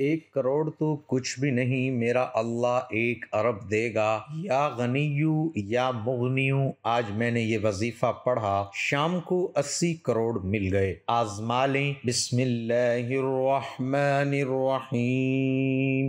एक करोड़ तो कुछ भी नहीं मेरा अल्लाह एक अरब देगा या गनीयू या मुगनियू आज मैंने ये वजीफा पढ़ा शाम को अस्सी करोड़ मिल गए आजमा लें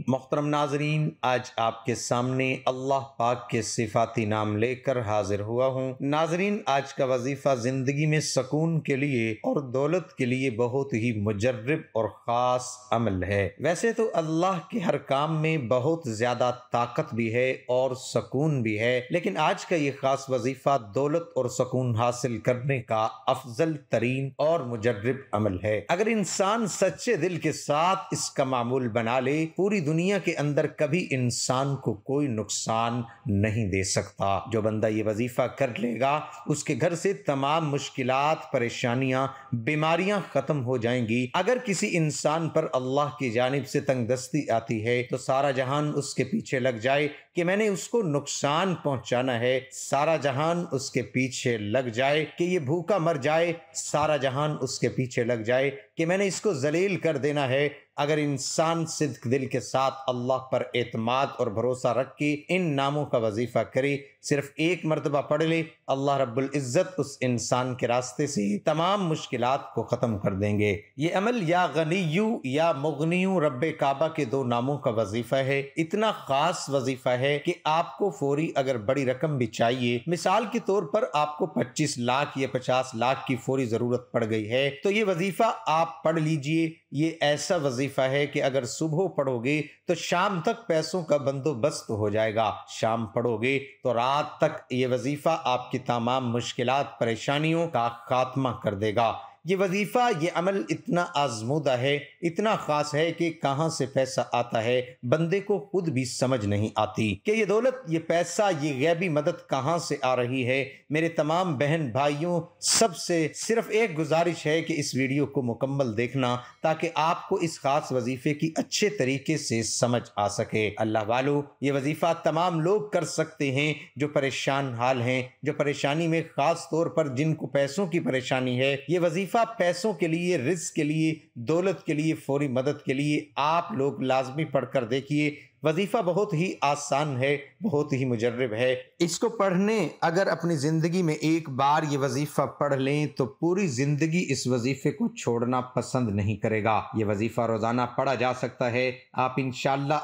मोहतरम नाजरीन आज आपके सामने अल्लाह पाक के सिफाती नाम लेकर हाजिर हुआ हूँ नाजरीन आज का वजीफा जिंदगी में सुकून के लिए और दौलत के लिए बहुत ही मुजरब और ख़ास अमल है वैसे वैसे तो अल्लाह के हर काम में बहुत ज़्यादा ताकत भी है और सुकून भी है लेकिन आज का ये ख़ास वजीफ़ा दौलत और सुकून हासिल करने का अफजल तरीन और मुजरब अमल है अगर इंसान सच्चे दिल के साथ इसका मामूल बना ले पूरी दुनिया के अंदर कभी इंसान को कोई नुकसान नहीं दे सकता जो बंदा ये वजीफ़ा कर लेगा उसके घर से तमाम मुश्किल परेशानियाँ बीमारियाँ ख़त्म हो जाएंगी अगर किसी इंसान पर अल्लाह की जानब से तंगदस्ती आती है तो सारा जहान उसके पीछे लग जाए कि मैंने उसको नुकसान पहुंचाना है सारा जहान उसके पीछे लग जाए कि ये भूखा मर जाए सारा जहान उसके पीछे लग जाए कि मैंने इसको जलील कर देना है अगर इंसान सिद्क दिल के साथ अल्लाह पर एतमाद और भरोसा रख के इन नामों का वजीफ़ा करे सिर्फ एक मरतबा पढ़ ले अल्लाह रब्बुल इज़्ज़त उस इंसान के रास्ते से तमाम मुश्किल को ख़त्म कर देंगे ये अमल या गनी या मुगनी रब काबा के दो नामों का वजीफ़ा है इतना ख़ास वजीफ़ा है कि आपको फौरी अगर बड़ी रकम भी चाहिए मिसाल के तौर पर आपको पच्चीस लाख या पचास लाख की फौरी ज़रूरत पड़ गई है तो ये वजीफ़ा आप आप पढ़ लीजिए ये ऐसा वजीफ़ा है कि अगर सुबह पढ़ोगे तो शाम तक पैसों का बंदोबस्त हो जाएगा शाम पढ़ोगे तो रात तक ये वजीफ़ा आपकी तमाम मुश्किल परेशानियों का खात्मा कर देगा ये वजीफ़ा ये अमल इतना आजमूदा है इतना ख़ास है कि कहाँ से पैसा आता है बंदे को खुद भी समझ नहीं आती कि ये दौलत ये पैसा ये गैबी मदद कहाँ से आ रही है मेरे तमाम बहन भाइयों सबसे सिर्फ एक गुजारिश है कि इस वीडियो को मुकम्मल देखना ताकि आपको इस ख़ास वजीफ़े की अच्छे तरीके से समझ आ सके अल्लाह वालो ये वजीफ़ा तमाम लोग कर सकते हैं जो परेशान हाल हैं जो परेशानी में ख़ास तौर पर जिनको पैसों की परेशानी है ये वजीफ़ा सिर्फ पैसों के लिए रिस्क के लिए दौलत के लिए फौरी मदद के लिए आप लोग लाजमी पढ़कर देखिए वजीफ़ा बहुत ही आसान है बहुत ही मुजरब है इसको पढ़ने अगर अपनी ज़िंदगी में एक बार ये वजीफ़ा पढ़ लें तो पूरी ज़िंदगी इस वजीफ़े को छोड़ना पसंद नहीं करेगा ये वजीफ़ा रोज़ाना पढ़ा जा सकता है आप इन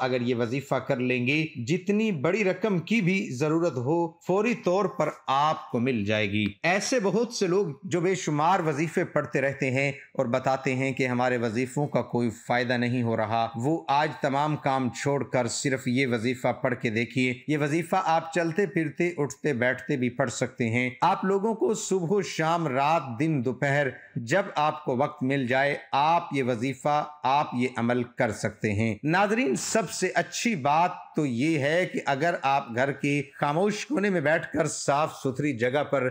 अगर ये वजीफ़ा कर लेंगे जितनी बड़ी रकम की भी ज़रूरत हो फौरी तौर पर आपको मिल जाएगी ऐसे बहुत से लोग जो बेशुमार वजीफ़े पढ़ते रहते हैं और बताते हैं कि हमारे वजीफ़ों का कोई फ़ायदा नहीं हो रहा वो आज तमाम काम छोड़ बार सिर्फ ये वजीफा पढ़ के देखिए ये वजीफा आप चलते फिरते उठते बैठते भी पढ़ सकते हैं आप लोगों को सुबह शाम रात दिन दोपहर जब आपको वक्त मिल जाए आप ये वजीफा आप ये अमल कर सकते हैं नाजरीन सबसे अच्छी बात तो ये है कि अगर आप घर के खामोश कोने में बैठकर साफ सुथरी जगह पर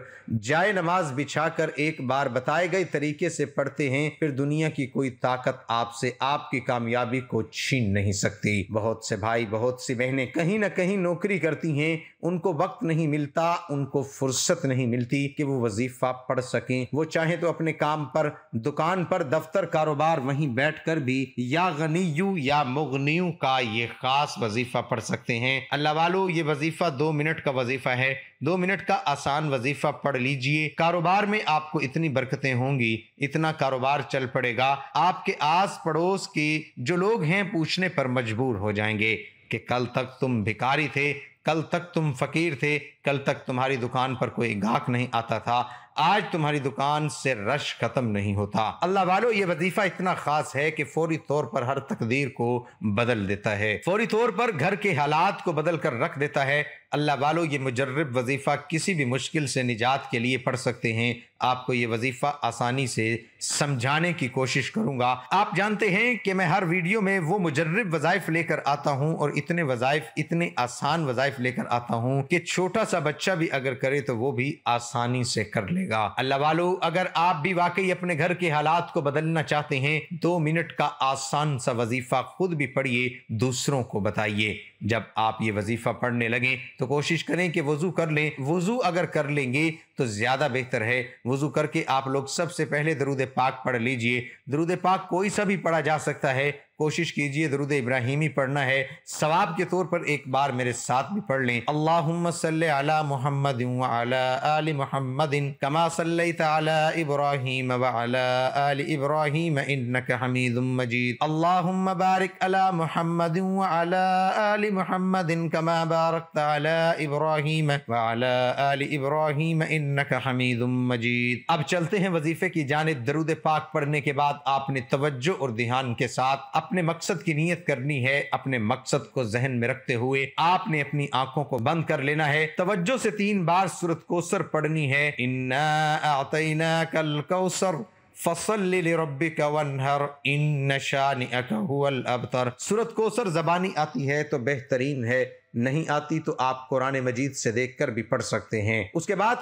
जाए नमाज बिछाकर एक बार बताए गए तरीके से पढ़ते हैं फिर दुनिया की कोई ताकत आपसे आपकी कामयाबी को छीन नहीं सकती बहुत से भाई बहुत सी बहनें कहीं ना कहीं नौकरी करती हैं उनको वक्त नहीं मिलता उनको फुर्सत नहीं मिलती कि वो वजीफा पढ़ सकें वो चाहे तो अपने काम पर दुकान पर दफ्तर कारोबार वहीं बैठकर भी या गनी या मुगनी का ये खास वजीफा पढ़ सकते हैं अल्लाह वालो ये वजीफा दो मिनट का वजीफा है दो मिनट का आसान वजीफा पढ़ लीजिए कारोबार में आपको इतनी बरकतें होंगी इतना कारोबार चल पड़ेगा आपके आस पड़ोस के जो लोग हैं पूछने पर मजबूर हो जाएंगे कि कल तक तुम भिकारी थे कल तक तुम फकीर थे कल तक तुम्हारी दुकान पर कोई गाहक नहीं आता था आज तुम्हारी दुकान से रश ख़त्म नहीं होता अल्लाह वालो ये वजीफ़ा इतना ख़ास है कि फौरी तौर पर हर तकदीर को बदल देता है फौरी तौर पर घर के हालात को बदल कर रख देता है अल्लाह वालो ये मुजरब वजीफ़ा किसी भी मुश्किल से निजात के लिए पढ़ सकते हैं आपको ये वजीफ़ा आसानी से समझाने की कोशिश करूँगा आप जानते हैं कि मैं हर वीडियो में वो मुजरब वज़ाइफ लेकर आता हूँ और इतने वज़ाइफ इतने आसान वज़ाइफ लेकर आता हूँ कि छोटा सा बच्चा भी अगर करे तो वो भी आसानी से कर लेगा अल्लाह वालो अगर आप भी वाकई अपने घर के हालात को बदलना चाहते हैं दो मिनट का आसान सा वजीफा खुद भी पढ़िए दूसरों को बताइए जब आप ये वजीफ़ा पढ़ने लगें तो कोशिश करें कि वज़ू कर लें वज़ू अगर कर लेंगे तो ज़्यादा बेहतर है वज़ू करके आप लोग सबसे पहले दरूद पाक पढ़ लीजिए दरूद पाक कोई सा भी पढ़ा जा सकता है कोशिश कीजिए दरुद इब्राहिमी पढ़ना है सवाब के तौर पर एक बार मेरे साथ भी पढ़ लें अल्लाहुम्म सल्ले अला मुहम्मद अला आल मुहम्मदिन कमा सल्लैत अला इब्राहिम व अला आल इब्राहिम इन्नक हमीदुम मजीद अल्लाहुम्म बारिक अला मुहम्मद अला आल محمد كما باركت على إبراهيم وعلى آل إبراهيم إنك حميد مجيد अब चलते हैं वजीफे की जानब दरुद पाक पढ़ने के बाद आपने तवज्जो और ध्यान के साथ अपने मकसद की नीयत करनी है अपने मकसद को जहन में रखते हुए आपने अपनी आंखों को बंद कर लेना है तवज्जो से तीन बार सूरत कोसर पढ़नी है इन्ना कल कौसर फ़सल सूरत कोसर ज़बानी आती है तो बेहतरीन है नहीं आती तो आप कुरान मजीद से देख कर भी पढ़ सकते हैं उसके बाद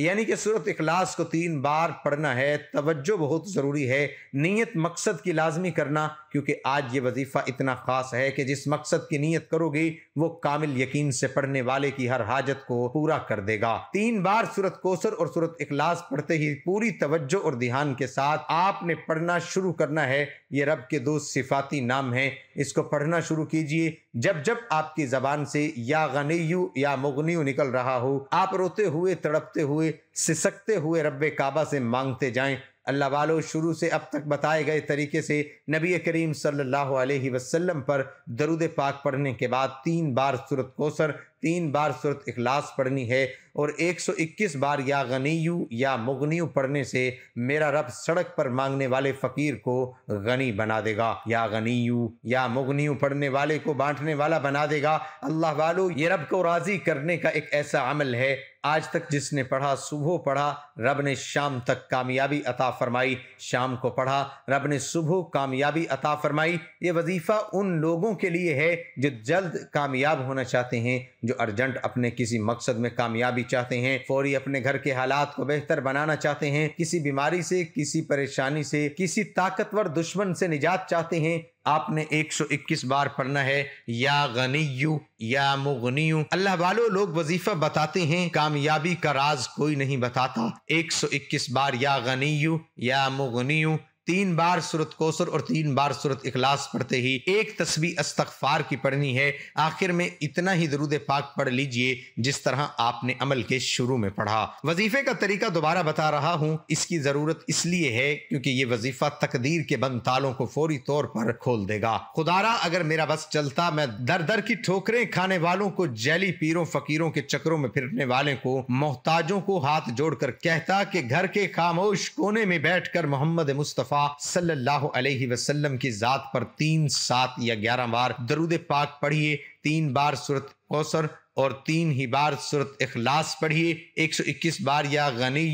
यानी कि सूरत इखलास को तीन बार पढ़ना है तवज्जो बहुत ज़रूरी है नीयत मकसद की लाजमी करना क्योंकि आज ये वजीफ़ा इतना ख़ास है कि जिस मकसद की नीयत करोगे वो कामिल यकीन से पढ़ने वाले की हर हाजत को पूरा कर देगा तीन बार सूरत कोसर और सूरत इखलास पढ़ते ही पूरी तवज्जो और ध्यान के साथ आपने पढ़ना शुरू करना है ये रब के दो सिफाती नाम हैं इसको पढ़ना शुरू कीजिए जब जब आपकी ज़बान से या गनीयू या मुगनीयू निकल रहा हो आप रोते हुए तड़पते हुए सिसकते हुए रब काबा से मांगते जाएं अल्लाह वालों शुरू से अब तक बताए गए तरीके से नबी करीम सल्लल्लाहु अलैहि वसल्लम पर दरुद पाक पढ़ने के बाद तीन बार सूरत कोसर तीन बार सूरत इखलास पढ़नी है और 121 बार या गनीयू या मुगनी पढ़ने से मेरा रब सड़क पर मांगने वाले फ़कीर को गनी बना देगा या गनीयू या मुगनी पढ़ने वाले को बांटने वाला बना देगा अल्लाह वालो ये रब को राज़ी करने का एक ऐसा अमल है आज तक जिसने पढ़ा सुबह पढ़ा रब ने शाम तक कामयाबी अता फरमाई शाम को पढ़ा रब ने सुबह कामयाबी अता फरमाई ये वजीफ़ा उन लोगों के लिए है जो जल्द कामयाब होना चाहते हैं जो अर्जेंट अपने किसी मकसद में कामयाबी चाहते हैं फौरी अपने घर के हालात को बेहतर बनाना चाहते हैं किसी बीमारी से किसी परेशानी से किसी ताकतवर दुश्मन से निजात चाहते हैं आपने 121 बार पढ़ना है या गनीयू या मुगनीयू अल्लाह वालो लोग वजीफा बताते हैं कामयाबी का राज कोई नहीं बताता 121 बार या गनीयू या मुगनीयू तीन बार सूरत कोसर और तीन बार सूरत इखलास पढ़ते ही एक तस्वीर अस्तगफार की पढ़नी है आखिर में इतना ही दरूद पाक पढ़ लीजिए जिस तरह आपने अमल के शुरू में पढ़ा वजीफे का तरीका दोबारा बता रहा हूँ इसकी जरूरत इसलिए है क्योंकि ये वजीफा तकदीर के बंद तालों को फौरी तौर पर खोल देगा खुदारा अगर मेरा बस चलता मैं दर दर की ठोकरें खाने वालों को जैली पीरों फकीरों के चक्रों में फिरने वाले को मोहताजों को हाथ जोड़कर कहता कि घर के खामोश कोने में बैठकर मोहम्मद मुस्तफ़ा मुस्तफ़ा सल्लल्लाहु अलैहि वसल्लम की ज़ात पर तीन सात या ग्यारह बार दरुद पाक पढ़िए तीन बार सूरत कौसर और तीन ही बार सूरत अखलास पढ़िए 121 बार या गनी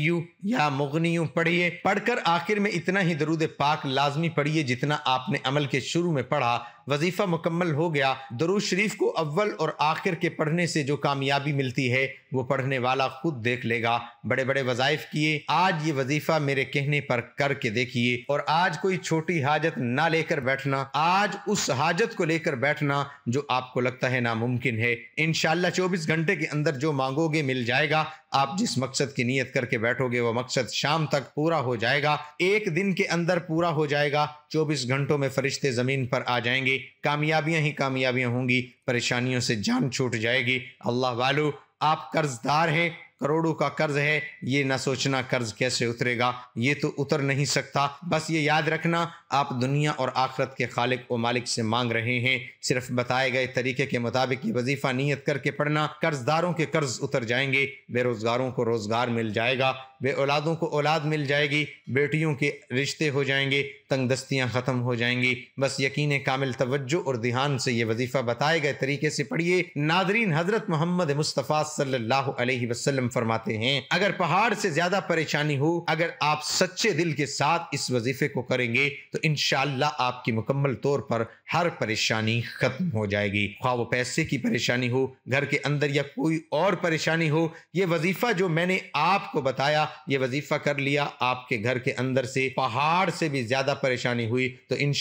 या मुगनी पढ़िए पढ़कर आखिर में इतना ही दरूद पाक लाजमी पढ़िए जितना आपने अमल के शुरू में पढ़ा वजीफ़ा मुकम्मल हो गया दरूज शरीफ को अव्वल और आखिर के पढ़ने से जो कामयाबी मिलती है वो पढ़ने वाला खुद देख लेगा बड़े बड़े वज़ाइफ किए आज ये वजीफ़ा मेरे कहने पर करके देखिए और आज कोई छोटी हाजत ना लेकर बैठना आज उस हाजत को लेकर बैठना जो आपको लगता है नामुमकिन है इनशाला चौबीस घंटे के अंदर जो मांगोगे मिल जाएगा आप जिस मकसद की नीयत करके बैठोगे वह मकसद शाम तक पूरा हो जाएगा एक दिन के अंदर पूरा हो जाएगा चौबीस घंटों में फरिश्ते ज़मीन पर आ जाएंगे कामयाबियां ही कामयाबियां होंगी परेशानियों से जान छूट जाएगी अल्लाह वालू आप कर्जदार हैं करोड़ों का कर्ज है ये ना सोचना कर्ज कैसे उतरेगा ये तो उतर नहीं सकता बस ये याद रखना आप दुनिया और आखरत के खालिक व मालिक से मांग रहे हैं सिर्फ बताए गए तरीके के मुताबिक ये वजीफ़ा नीयत करके पढ़ना कर्जदारों के कर्ज उतर जाएंगे बेरोज़गारों को रोज़गार मिल जाएगा बे औलादों को औलाद मिल जाएगी बेटियों के रिश्ते हो जाएंगे तंग दस्तियाँ ख़त्म हो जाएंगी बस यकीन कामिल तवज्जो और ध्यान से ये वजीफ़ा बताए गए तरीके से पढ़िए नादरीन हज़रत मोहम्मद मुस्तफ़ा सल्लल्लाहु अलैहि वसल्लम फरमाते हैं अगर पहाड़ से ज़्यादा परेशानी हो अगर आप सच्चे दिल के साथ इस वजीफ़े को करेंगे तो इन आपकी मुकम्मल तौर पर हर परेशानी ख़त्म हो जाएगी खा वो पैसे की परेशानी हो घर के अंदर या कोई और परेशानी हो ये वजीफ़ा जो मैंने आपको बताया ये वजीफा कर लिया आपके घर के अंदर से पहाड़ से भी ज़्यादा परेशानी हुई तो इन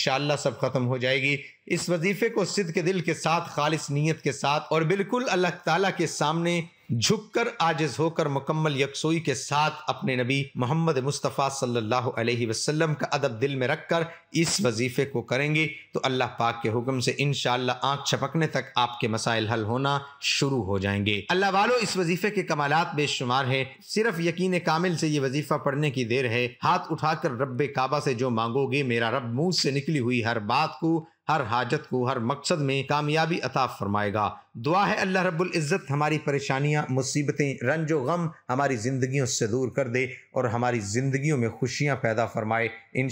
सब ख़त्म हो जाएगी इस वजीफे को सिद्ध के दिल के साथ खालिश नीयत के साथ और बिल्कुल अल्लाह ताला के सामने झुककर आजिज होकर मुकम्मल यकसोई के साथ अपने नबी मोहम्मद मुस्तफ़ा सल्लल्लाहु अलैहि वसल्लम का अदब दिल में रखकर इस वजीफ़े को करेंगे तो अल्लाह पाक के हुक्म से इन आँख छपकने तक आपके मसाइल हल होना शुरू हो जाएंगे अल्लाह वालों इस वजीफ़े के कमालत बेशुमार है सिर्फ यकीन कामिल से ये वजीफ़ा पढ़ने की देर है हाथ उठाकर रब काबा से जो मांगोगे मेरा रब मुँह से निकली हुई हर बात को हर हाजत को हर मकसद में कामयाबी अता फरमाएगा दुआ है अल्लाह रब्बुल इज़्ज़त हमारी परेशानियाँ मुसीबतें रंजो गम हमारी ज़िंदगियों से दूर कर दे और हमारी ज़िंदगियों में खुशियाँ पैदा फरमाए इन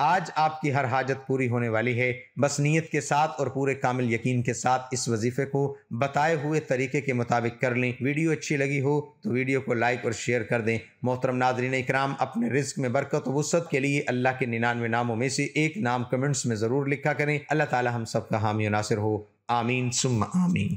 आज आपकी हर हाजत पूरी होने वाली है बस नीयत के साथ और पूरे कामिल यकीन के साथ इस वजीफ़े को बताए हुए तरीके के मुताबिक कर लें वीडियो अच्छी लगी हो तो वीडियो को लाइक और शेयर कर दें मोहतरम नादरीन इकराम अपने रिस्क में बरकत वसत के लिए अल्लाह के निन्यानवे नामों में से एक नाम कमेंट्स में ज़रूर लिखा करें करें अल्लाह ताला हम सब का हामी नासिर हो आमीन सुम आमीन